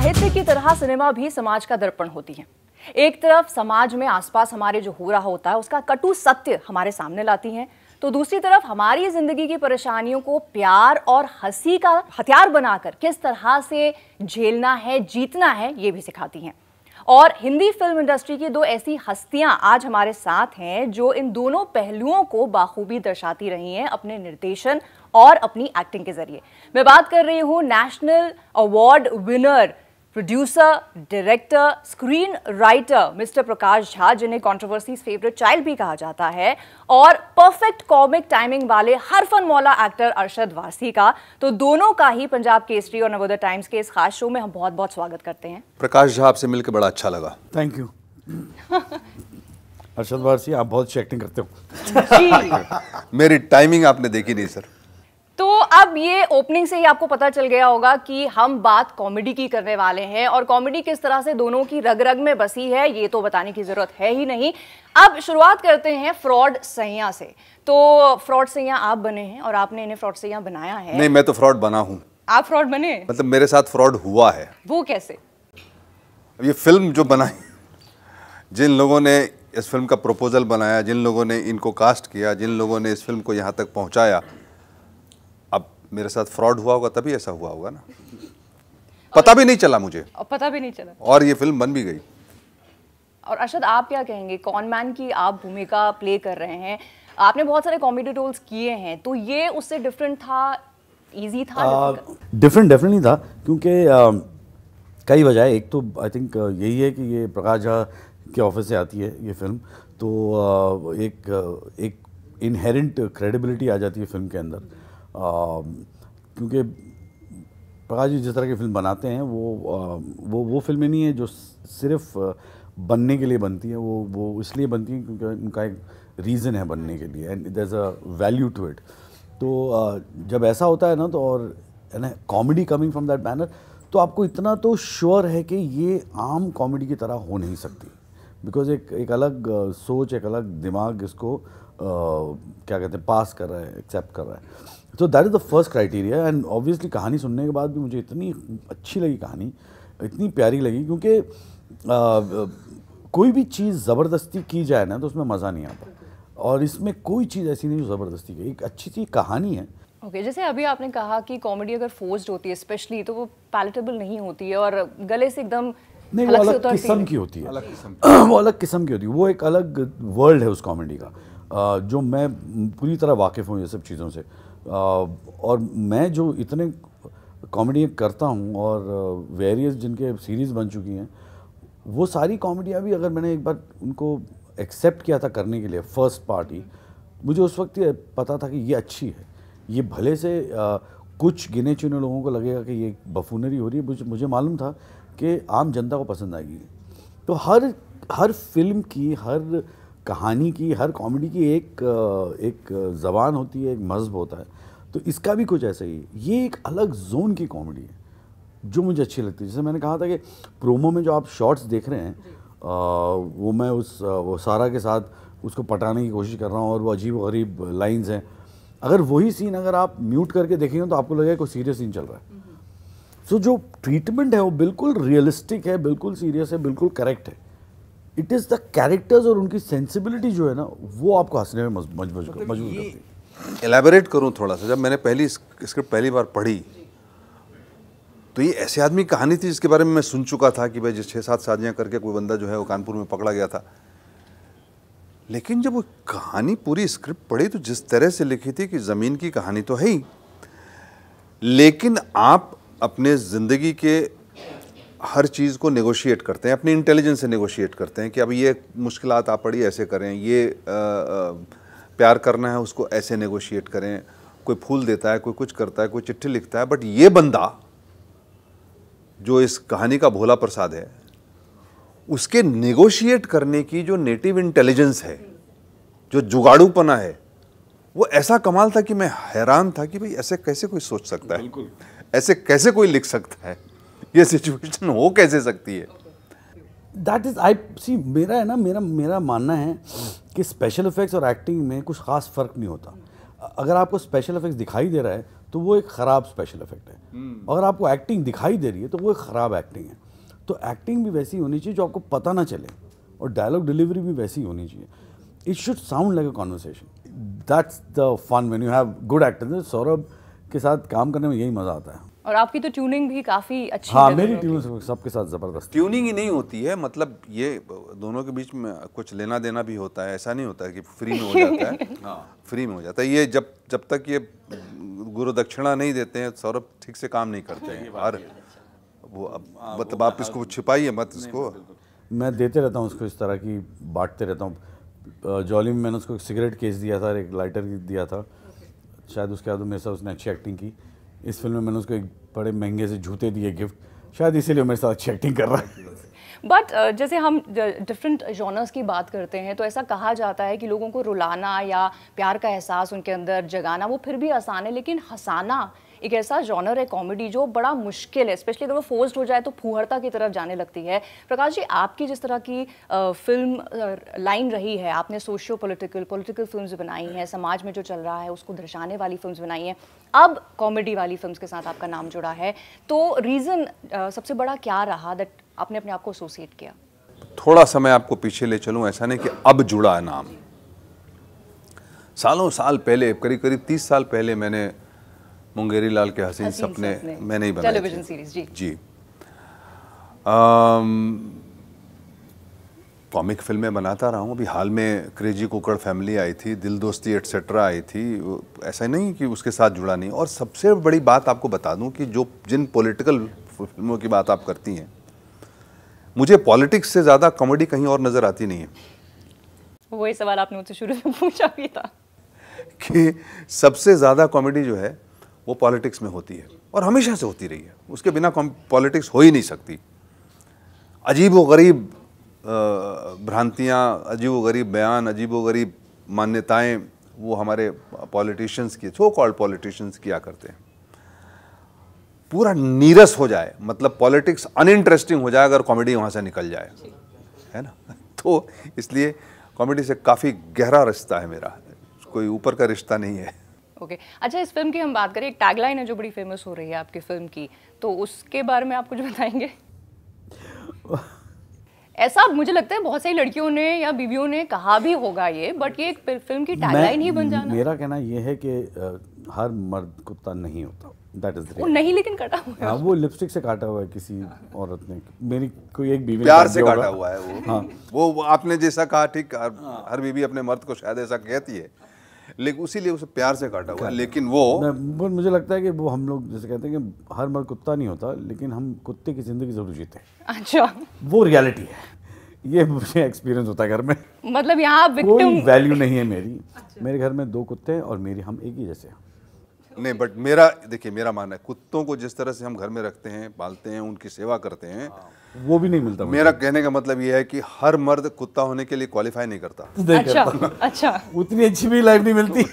साहित्य की तरह सिनेमा भी समाज का दर्पण होती है एक तरफ समाज में आसपास हमारे जो हो रहा होता है उसका कटु सत्य हमारे सामने लाती है तो दूसरी तरफ हमारी जिंदगी की परेशानियों को प्यार और हंसी का हथियार बनाकर किस तरह से झेलना है जीतना है ये भी सिखाती हैं और हिंदी फिल्म इंडस्ट्री की दो ऐसी हस्तियां आज हमारे साथ हैं जो इन दोनों पहलुओं को बाखूबी दर्शाती रही हैं अपने निर्देशन और अपनी एक्टिंग के जरिए मैं बात कर रही हूँ national award winner producer director screen writer mister Prakash Jha जिन्हें कॉन्ट्रोवर्सी फेवरेट चाइल्ड भी कहा जाता है और परफेक्ट कॉमिक टाइमिंग वाले हर फन मौला एक्टर अरशद वासी का तो दोनों का ही पंजाब केसरी और नवोदय टाइम्स के इस खास शो में हम बहुत बहुत स्वागत करते हैं प्रकाश झा आपसे मिलकर बड़ा अच्छा लगा थैंक यू अरशद वारसी आप बहुत अच्छी एक्टिंग करते हो मेरी टाइमिंग आपने देखी नहीं सर तो अब ये ओपनिंग से ही आपको पता चल गया होगा कि हम बात कॉमेडी की करने वाले हैं और कॉमेडी किस तरह से दोनों की रग रग में बसी है ये तो बताने की ज़रूरत है ही नहीं अब शुरुआत करते हैं फ्रॉड सैया से तो फ्रॉड सैया आप बने हैं और आपने इन्हें फ्रॉड सैया बनाया है नहीं मैं तो फ्रॉड बना हूँ आप फ्रॉड बने मतलब मेरे साथ फ्रॉड हुआ है वो कैसे ये फिल्म जो बनाई जिन लोगों ने इस फिल्म का प्रपोजल बनाया जिन लोगों ने इनको कास्ट किया जिन लोगों ने इस फिल्म को यहाँ तक पहुँचाया मेरे साथ फ्रॉड हुआ होगा तभी ऐसा हुआ होगा ना पता भी नहीं चला मुझे और पता भी नहीं चला और ये फिल्म बन भी गई और अरशद आप क्या कहेंगे कौन मैन की आप भूमिका प्ले कर रहे हैं आपने बहुत सारे कॉमेडी रोल्स किए हैं तो ये उससे डिफरेंट था इजी था डिफरेंट डेफिनेटली था क्योंकि कई वजह एक तो आई थिंक यही है कि ये प्रकाश झा के ऑफिस से आती है ये फिल्म तो uh, एक एक इनहेरेंट क्रेडिबिलिटी आ जाती है फिल्म के अंदर क्योंकि प्रकाश जी जिस तरह की फिल्म बनाते हैं वो आ, वो वो फिल्में नहीं है जो सिर्फ बनने के लिए बनती है वो वो इसलिए बनती है क्योंकि उनका एक रीज़न है बनने के लिए एंड इट तो, अ वैल्यू टू इट तो आ, जब ऐसा होता है ना तो और है ना comedy coming from that banner तो आपको इतना तो श्योर है कि ये आम कॉमेडी की तरह हो नहीं सकती बिकॉज एक एक अलग सोच एक अलग दिमाग इसको आ, क्या कहते हैं पास कर रहा है एक्सेप्ट कर रहा है so that is the first criteria and obviously कहानी सुनने के बाद भी मुझे इतनी अच्छी लगी कहानी इतनी प्यारी लगी क्योंकि कोई भी चीज़ ज़बरदस्ती की जाए ना तो उसमें मज़ा नहीं आता और इसमें कोई चीज़ ऐसी नहीं जो ज़बरदस्ती की एक अच्छी सी कहानी है ओके okay, जैसे अभी आपने कहा कि कॉमेडी अगर फोर्स्ड होती है स्पेशली तो वो पैलेटेबल नहीं होती है और गले से एकदम नहीं वो अलग किस्म की होती है वो अलग किस्म की होती है वो एक अलग वर्ल्ड है उस कॉमेडी का जो मैं पूरी तरह वाकिफ़ हूँ ये सब चीज़ों से और मैं जो इतने कॉमेडी करता हूँ और वेरियस जिनके सीरीज़ बन चुकी हैं वो सारी कॉमेडियाँ भी अगर मैंने एक बार उनको एक्सेप्ट किया था करने के लिए फर्स्ट पार्टी मुझे उस वक्त पता था कि ये अच्छी है ये भले से आ, कुछ गिने चुने लोगों को लगेगा कि ये बफूनरी हो रही है मुझे मुझे मालूम था कि आम जनता को पसंद आएगी तो हर हर फिल्म की हर कहानी की हर कॉमेडी की एक एक जबान होती है एक मजहब होता है तो इसका भी कुछ ऐसा ही है ये एक अलग जोन की कॉमेडी है जो मुझे अच्छी लगती है जैसे मैंने कहा था कि प्रोमो में जो आप शॉर्ट्स देख रहे हैं आ, वो मैं उस वो सारा के साथ उसको पटाने की कोशिश कर रहा हूँ और वो अजीब गरीब लाइन्स हैं अगर वही सीन अगर आप म्यूट करके देखेंगे तो आपको लगेगा कोई सीरियस सीन चल रहा है हम्म। सो so, जो ट्रीटमेंट है वो बिल्कुल रियलिस्टिक है बिल्कुल सीरियस है बिल्कुल करेक्ट है इट इज़ द कैरेक्टर्स और उनकी सेंसिबिलिटी जो है ना वो आपको हंसने में मजबूर मतलब करती है एलेबोरेट करूँ थोड़ा सा जब मैंने पहली स्क्रिप्ट पहली बार पढ़ी तो ये ऐसे आदमी कहानी थी जिसके बारे में मैं सुन चुका था कि भाई जिस छः सात शादियाँ करके कोई बंदा जो है वो कानपुर में पकड़ा गया था लेकिन जब वो कहानी पूरी स्क्रिप्ट पढ़ी तो जिस तरह से लिखी थी कि ज़मीन की कहानी तो है ही लेकिन आप अपने ज़िंदगी के हर चीज़ को नेगोशिएट करते हैं अपनी इंटेलिजेंस से नेगोशिएट करते हैं कि अब ये मुश्किल आ पड़ी ऐसे करें ये आ, प्यार करना है उसको ऐसे नेगोशिएट करें कोई फूल देता है कोई कुछ करता है कोई चिट्ठी लिखता है बट ये बंदा जो इस कहानी का भोला प्रसाद है उसके नेगोशिएट करने की जो नेटिव इंटेलिजेंस है जो जुगाड़ूपना है वो ऐसा कमाल था कि मैं हैरान था कि भाई ऐसे कैसे कोई सोच सकता है ऐसे कैसे कोई लिख सकता है ये सिचुएशन हो कैसे सकती है दैट इज़ आई सी मेरा है ना मेरा मेरा मानना है कि स्पेशल इफ़ेक्ट्स और एक्टिंग में कुछ ख़ास फ़र्क नहीं होता अगर आपको स्पेशल इफ़ेक्ट्स दिखाई दे रहा है तो वो एक ख़राब स्पेशल इफ़ेक्ट है हम्म। अगर आपको एक्टिंग दिखाई दे रही है तो वो एक ख़राब एक्टिंग है तो एक्टिंग भी वैसी होनी चाहिए जो आपको पता ना चले और डायलॉग डिलीवरी भी वैसी होनी चाहिए it should sound like a conversation that's the fun when you have good actor Saurabh के साथ काम करने में यही मज़ा आता है और आपकी तो ट्यूनिंग भी काफ़ी अच्छी हाँ मेरी ट्यूनिंग सबके साथ ज़बरदस्त ट्यूनिंग ही नहीं होती है मतलब ये दोनों के बीच में कुछ लेना देना भी होता है ऐसा नहीं होता है कि फ्री में हो जाता है हाँ फ्री में हो जाता है ये जब जब तक ये गुरु दक्षिणा नहीं देते हैं सौरभ ठीक से काम नहीं करते हैं और वो अब हाँ, मतलब आप इसको छिपाइए मत इसको मैं देते रहता हूँ उसको इस तरह की बांटते रहता हूँ जॉली में मैंने उसको एक सिगरेट केस दिया था एक लाइटर दिया था शायद उसके बाद मेरे साथ उसने अच्छी एक्टिंग की इस फिल्म में मैंने उसको एक बड़े महंगे से जूते दिए गिफ्ट शायद इसीलिए मेरे साथ अच्छी एक्टिंग कर रहा है बट uh, जैसे हम डिफरेंट uh, जॉनर्स की बात करते हैं तो ऐसा कहा जाता है कि लोगों को रुलाना या प्यार का एहसास उनके अंदर जगाना वो फिर भी आसान है लेकिन हंसाना एक ऐसा जॉनर है कॉमेडी जो बड़ा मुश्किल है स्पेशली अगर वो फोर्स्ड हो जाए तो फूहड़ता की तरफ जाने लगती है प्रकाश जी आपकी जिस तरह की फिल्म लाइन रही है आपने सोशियो पोलिटिकल पोलिटिकल फिल्म बनाई हैं समाज में जो चल रहा है उसको दर्शाने वाली फिल्म बनाई हैं अब कॉमेडी वाली फिल्म के साथ आपका नाम जुड़ा है तो रीज़न सबसे बड़ा क्या रहा दैट आपने अपने आप को एसोसिएट किया थोड़ा सा मैं आपको पीछे ले चलूं ऐसा नहीं कि अब जुड़ा है नाम सालों साल पहले करीब करीब तीस साल पहले मैंने मुंगेरी लाल के हसीन सपने मैं नहीं बनाया टेलीविजन सीरीज जी जी कॉमिक फिल्में बनाता रहा हूँ अभी हाल में क्रेजी कुकड़ फैमिली आई थी दिल दोस्ती एट्सेट्रा आई थी ऐसा नहीं कि उसके साथ जुड़ा नहीं और सबसे बड़ी बात आपको बता दूँ कि जो जिन पॉलिटिकल फिल्मों की बात आप करती हैं मुझे पॉलिटिक्स से ज़्यादा कॉमेडी कहीं और नज़र आती नहीं है वही सवाल आपने मुझसे शुरू में पूछा भी था कि सबसे ज़्यादा कॉमेडी जो है वो पॉलिटिक्स में होती है और हमेशा से होती रही है उसके बिना पॉलिटिक्स हो ही नहीं सकती अजीब व गरीब भ्रांतियाँ अजीब व गरीब बयान अजीब व गरीब मान्यताएँ वो हमारे पॉलिटिशियंस की सो कॉल्ड पॉलिटिशियंस किया करते हैं पूरा नीरस हो जाए मतलब पॉलिटिक्स अनइंटरेस्टिंग हो जाए अगर कॉमेडी वहाँ से निकल जाए है ना तो इसलिए कॉमेडी से काफ़ी गहरा रिश्ता है मेरा कोई ऊपर का रिश्ता नहीं है ओके okay. अच्छा इस फिल्म की हम बात करें एक टैगलाइन है जो बड़ी फेमस हो रही है आपकी फिल्म की तो उसके बारे में आप कुछ बताएंगे ऐसा मुझे लगता है बहुत सारी लड़कियों ने या बीवियों ने कहा भी होगा ये बट ये एक फिल्म की टैगलाइन ही बन जाना मेरा कहना ये है कि हर मर्द कुत्ता नहीं होता दैट इज वो नहीं लेकिन कटा हुआ है हाँ, वो लिपस्टिक से काटा हुआ है किसी औरत ने मेरी कोई एक बीवी प्यार से काटा हुआ है वो हाँ वो आपने जैसा कहा ठीक हर हाँ। बीवी अपने मर्द को शायद ऐसा कहती है लेकिन उसीलिए उसे प्यार से काटा हुआ लेकिन वो मुझे लगता है कि वो हम लोग जैसे कहते हैं कि हर मर कुत्ता नहीं होता लेकिन हम कुत्ते की ज़िंदगी ज़रूर जीते हैं अच्छा वो रियलिटी है ये मुझे एक्सपीरियंस होता है घर में मतलब यहाँ कोई वैल्यू नहीं है मेरी अच्छा। मेरे घर में दो कुत्ते हैं और मेरी हम एक ही जैसे हैं नहीं बट मेरा देखिए मेरा मानना है कुत्तों को जिस तरह से हम घर में रखते हैं पालते हैं उनकी सेवा करते हैं हाँ। वो भी नहीं मिलता मेरा कहने का मतलब ये है कि हर मर्द कुत्ता होने के लिए क्वालिफाई नहीं करता तो अच्छा अच्छा उतनी अच्छी भी लाइफ नहीं मिलती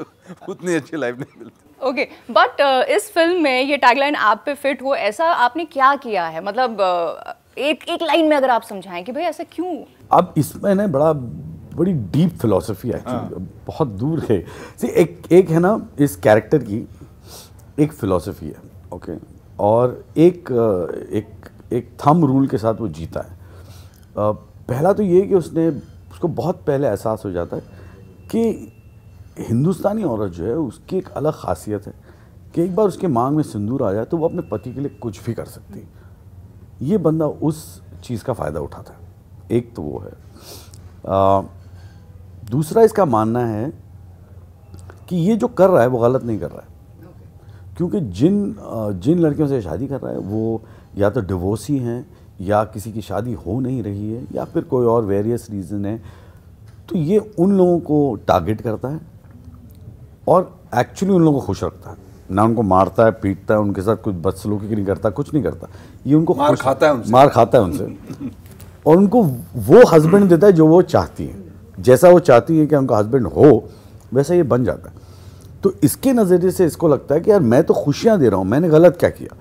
उतनी अच्छी लाइफ नहीं मिलती ओके okay, बट uh, इस फिल्म में ये टैगलाइन आप पे फिट हो ऐसा आपने क्या किया है मतलब uh, एक एक लाइन में अगर आप समझाएं कि भाई ऐसा क्यों अब इसमें ना बड़ा बड़ी डीप फिलोसफी एक्चुअली हाँ. बहुत दूर है सी एक एक है ना इस कैरेक्टर की एक फिलोसफी है ओके और एक एक एक थम रूल के साथ वो जीता है पहला तो ये कि उसने उसको बहुत पहले एहसास हो जाता है कि हिंदुस्तानी औरत जो है उसकी एक अलग खासियत है कि एक बार उसके मांग में सिंदूर आ जाए तो वो अपने पति के लिए कुछ भी कर सकती है ये बंदा उस चीज़ का फ़ायदा उठाता है एक तो वो है दूसरा इसका मानना है कि ये जो कर रहा है वो गलत नहीं कर रहा है क्योंकि जिन जिन लड़कियों से शादी कर रहा है वो या तो डिवोर्सी हैं या किसी की शादी हो नहीं रही है या फिर कोई और वेरियस रीज़न है तो ये उन लोगों को टारगेट करता है और एक्चुअली उन लोगों को खुश रखता है ना उनको मारता है पीटता है उनके साथ कुछ बदसलूकी नहीं करता कुछ नहीं करता ये उनको मार खाता है उनसे मार खाता है उनसे और उनको वो हस्बैंड देता है जो वो चाहती हैं जैसा वो चाहती है कि उनका हस्बैंड हो वैसा ये बन जाता है तो इसके नज़रिए से इसको लगता है कि यार मैं तो खुशियाँ दे रहा हूँ मैंने गलत क्या किया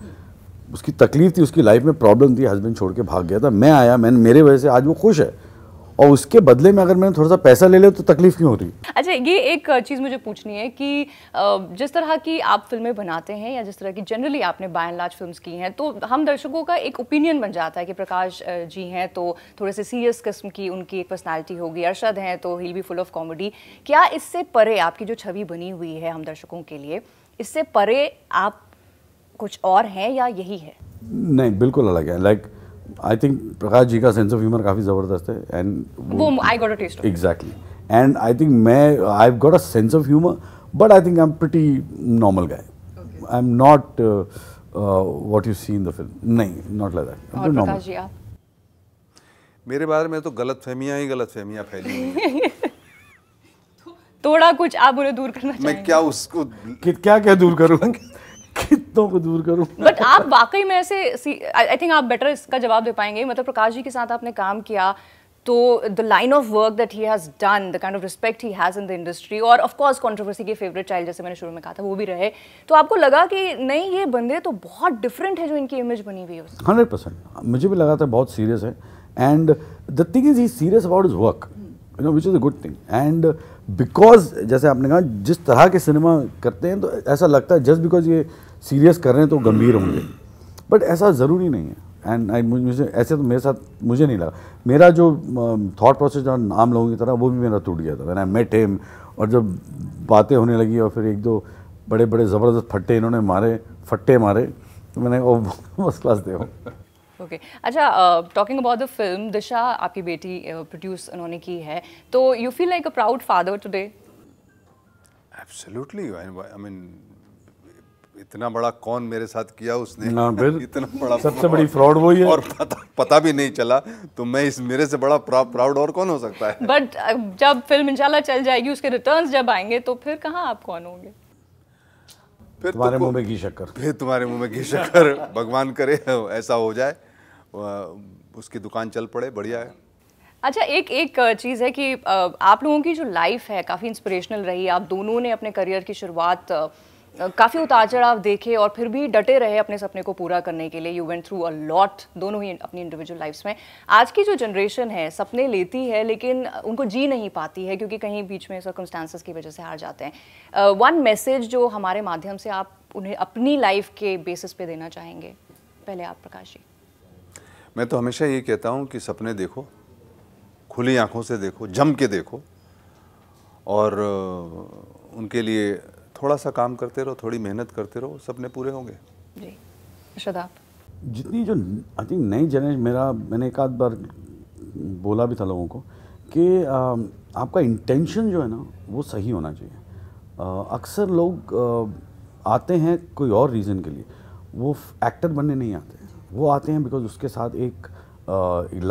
उसकी तकलीफ थी उसकी लाइफ में प्रॉब्लम थी हस्बैंड छोड़ के भाग गया था मैं आया मैंने मेरे वजह से आज वो खुश है और उसके बदले में अगर मैंने थोड़ा सा पैसा ले लिया तो तकलीफ क्यों हो रही अच्छा ये एक चीज़ मुझे पूछनी है कि जिस तरह की आप फिल्में बनाते हैं या जिस तरह की जनरली आपने बाय लार्ज फिल्म की हैं तो हम दर्शकों का एक ओपिनियन बन जाता है कि प्रकाश जी हैं तो थोड़े से सीरियस किस्म की उनकी एक पर्सनैलिटी होगी अरशद हैं तो ही बी फुल ऑफ कॉमेडी क्या इससे परे आपकी जो छवि बनी हुई है हम दर्शकों के लिए इससे परे आप कुछ और हैं या यही है नहीं बिल्कुल अलग है like like, I think Prakash ji का सेंस ऑफ ह्यूमर काफ़ी ज़बरदस्त है एंड वो I got a taste exactly and I think मैं I got a sense of humour but I think I am pretty normal guy I am not what you see in the film नहीं not like that I am normal मेरे बारे में तो गलत फहमियाँ ही गलत फहमियाँ फैली थोड़ा कुछ आप उन्हें दूर करना मैं क्या उसको क्या क्या दूर करूँ कितनों को दूर करूं बट आप वाकई में ऐसे आई थिंक आप बेटर इसका जवाब दे पाएंगे मतलब प्रकाश जी के साथ आपने काम किया तो the line of work that he has done the kind of respect he has in the industry और ऑफ कोर्स कंट्रोवर्सी के फेवरेट चाइल्ड जैसे मैंने शुरू में कहा था वो भी रहे तो आपको लगा कि नहीं ये बंदे तो बहुत डिफरेंट है जो इनकी इमेज बनी हुई है हंड्रेड परसेंट मुझे भी लगा था बहुत सीरियस है and the thing is he serious about is work you know which is a good thing and because जैसे आपने कहा जिस तरह के सिनेमा करते हैं तो ऐसा लगता है जस्ट बिकॉज ये सीरियस कर रहे हैं तो गंभीर होंगे बट ऐसा ज़रूरी नहीं है एंड आई मुझे ऐसे तो मेरे साथ मुझे नहीं लगा मेरा जो थाट प्रोसेस और आम लोगों की तरह वो भी मेरा टूट गया था मैंने मेट हिम और जब बातें होने लगी और फिर एक दो बड़े बड़े ज़बरदस्त फट्टे इन्होंने मारे फट्टे मारे तो मैंने वो फर्स्ट क्लास दे ओके अच्छा talking about the film Disha आपकी बेटी प्रोड्यूस उन्होंने की है तो you feel like a proud father today absolutely I mean इतना बड़ा कौन मेरे साथ किया उसने ना इतना बड़ा सबसे बड़ी फ्रॉड वही है और पता पता भी नहीं चला तो मैं इस मेरे से बड़ा प्राउड और कौन हो सकता है बट uh, जब फिल्म इंशाल्लाह चल जाएगी उसके रिटर्न्स जब आएंगे तो फिर कहाँ आप कौन होंगे फिर तो तुम्हारे मुंह में घी शक्कर फिर तुम्हारे मुंह में घी शक्कर भगवान करे ऐसा हो जाए उसकी दुकान चल पड़े बढ़िया है अच्छा एक एक uh, चीज़ है कि uh, आप लोगों की जो लाइफ है काफ़ी इंस्पिरेशनल रही आप दोनों ने अपने करियर की शुरुआत काफ़ी उतार चढ़ाव देखे और फिर भी डटे रहे अपने सपने को पूरा करने के लिए you went through a lot दोनों ही अपनी इंडिविजुअल लाइफ्स में आज की जो जनरेशन है सपने लेती है लेकिन उनको जी नहीं पाती है क्योंकि कहीं बीच में सर्कमस्टांसिस की वजह से हार जाते हैं वन मैसेज जो हमारे माध्यम से आप उन्हें अपनी लाइफ के बेसिस पे देना चाहेंगे पहले आप प्रकाश जी मैं तो हमेशा ये कहता हूँ कि सपने देखो खुली आँखों से देखो जम के देखो और उनके लिए थोड़ा सा काम करते रहो थोड़ी मेहनत करते रहो सपने पूरे होंगे जी शदाब जितनी जो आई थिंक नई जनरेशन मेरा मैंने एक आध बार बोला भी था लोगों को कि आपका इंटेंशन जो है ना वो सही होना चाहिए अक्सर लोग आ, आते हैं कोई और रीज़न के लिए वो एक्टर बनने नहीं आते वो आते हैं बिकॉज उसके साथ एक,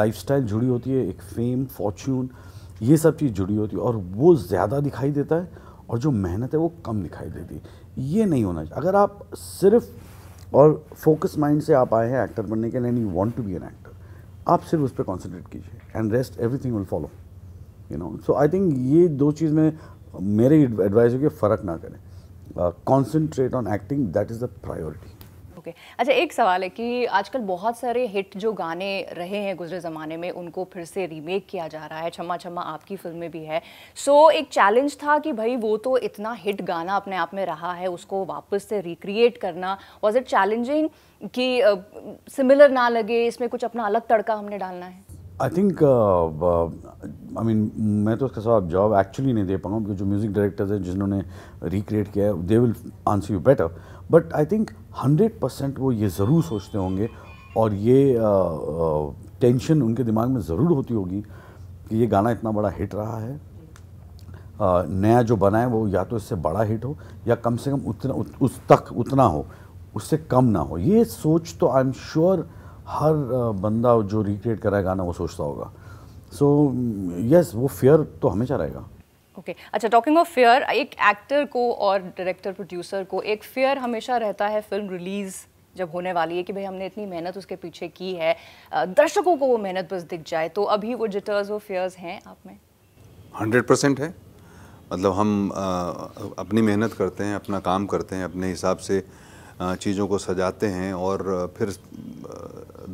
लाइफ स्टाइल जुड़ी होती है एक फेम फॉर्च्यून ये सब चीज़ जुड़ी होती है और वो ज़्यादा दिखाई देता है और जो मेहनत है वो कम दिखाई देती ये नहीं होना चाहिए अगर आप सिर्फ और फोकस माइंड से आप आए हैं एक्टर बनने के and you want to be an actor आप सिर्फ उस पर कॉन्सेंट्रेट कीजिए and rest everything will follow you know so I think ये दो चीज़ में मेरे एडवाइस कि फ़र्क ना करें concentrate on acting that is the priority okay okay. अच्छा एक सवाल है कि आजकल बहुत सारे हिट जो गाने रहे हैं गुजरे ज़माने में उनको फिर से रीमेक किया जा रहा है छम्मा छम्मा आपकी फिल्म में भी है सो so, एक चैलेंज था कि भाई वो तो इतना हिट गाना अपने आप में रहा है उसको वापस से रिक्रिएट करना वॉज इट चैलेंजिंग कि सिमिलर uh, ना लगे इसमें कुछ अपना अलग तड़का हमने डालना है आई थिंक आई मीन मैं तो उसका साथ जॉब एक्चुअली नहीं दे पाऊँ क्योंकि जो म्यूज़िक डायरेक्टर्स हैं जिन्होंने रिक्रिएट किया है they will answer you better but I think hundred percent वो ये ज़रूर सोचते होंगे और ये टेंशन उनके दिमाग में ज़रूर होती होगी कि ये गाना इतना बड़ा हिट रहा है आ, नया जो बना है वो या तो इससे बड़ा हिट हो या कम से कम उतना उत, उस तक उतना हो उससे कम ना हो ये सोच तो आई एम श्योर हर बंदा जो रिक्रिएट रहा है गाना वो सोचता होगा सो so, यस yes, वो फेयर तो हमेशा रहेगा ओके okay. अच्छा टॉकिंग ऑफ फेयर एक एक्टर को और डायरेक्टर प्रोड्यूसर को एक फेयर हमेशा रहता है फिल्म रिलीज़ जब होने वाली है कि भाई हमने इतनी मेहनत उसके पीछे की है दर्शकों को वो मेहनत बस दिख जाए तो अभी वो जिटर्स वो फेयर्स हैं आप में हंड्रेड परसेंट है मतलब हम आ, अपनी मेहनत करते हैं अपना काम करते हैं अपने हिसाब से चीज़ों को सजाते हैं और फिर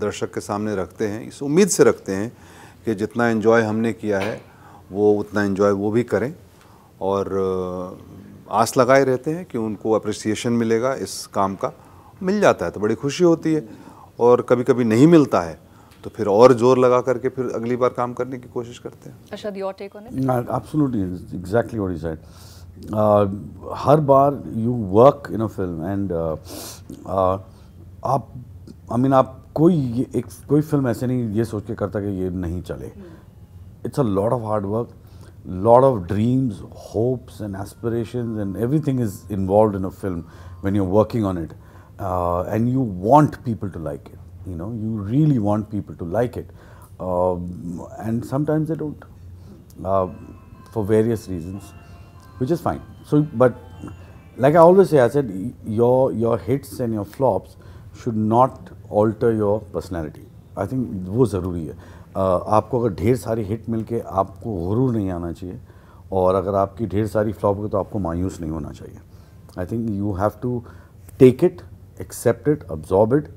दर्शक के सामने रखते हैं इस उम्मीद से रखते हैं कि जितना एंजॉय हमने किया है वो उतना इन्जॉय वो भी करें और आस लगाए रहते हैं कि उनको अप्रिसिएशन मिलेगा इस काम का मिल जाता है तो बड़ी खुशी होती है और कभी कभी नहीं मिलता है तो फिर और जोर लगा करके फिर अगली बार काम करने की कोशिश करते हैं एब्सोल्युटली एग्जैक्टली व्हाट सेड हर बार you work in a film and आप आई I मीन mean, आप कोई एक कोई फिल्म ऐसे नहीं ये सोच के करता कि ये नहीं चले hmm. it's a lot of hard work, lot of dreams, hopes, and aspirations, and everything is involved in a film when you're working on it. Uh, and you want people to like it. You know, you really want people to like it. Um, and sometimes they don't uh, for various reasons, which is fine. So, but like I always say, I said your your hits and your flops should not alter your personality. I think वो ज़रूरी है आपको अगर ढेर सारी hit मिल के आपको गुरूर नहीं आना चाहिए और अगर आपकी ढेर सारी फ्लॉप हो तो आपको मायूस नहीं होना चाहिए I think you have to take it accept it absorb it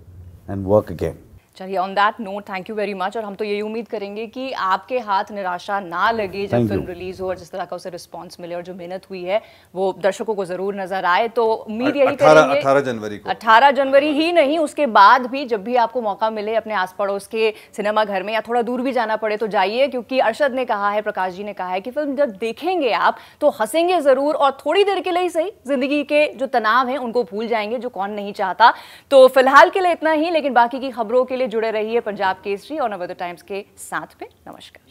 and work again चलिए on that note thank you very much और हम तो यही उम्मीद करेंगे कि आपके हाथ निराशा ना लगे जब फिल्म रिलीज हो और जिस तरह का उसे रिस्पांस मिले और जो मेहनत हुई है वो दर्शकों को जरूर नजर आए तो उम्मीद यही करेंगे अठारह जनवरी अठारह जनवरी ही नहीं उसके बाद भी जब भी आपको मौका मिले अपने आस पड़ोस के सिनेमा घर में या थोड़ा दूर भी जाना पड़े तो जाइए क्योंकि अर्षद ने कहा है प्रकाश जी ने कहा है कि फिल्म जब देखेंगे आप तो हंसेंगे जरूर और थोड़ी देर के लिए ही सही जिंदगी के जो तनाव है उनको भूल जाएंगे जो कौन नहीं चाहता तो फिलहाल के लिए इतना ही लेकिन बाकी की खबरों के लिए जुड़े रहिए पंजाब केसरी और नवोदय टाइम्स के साथ में नमस्कार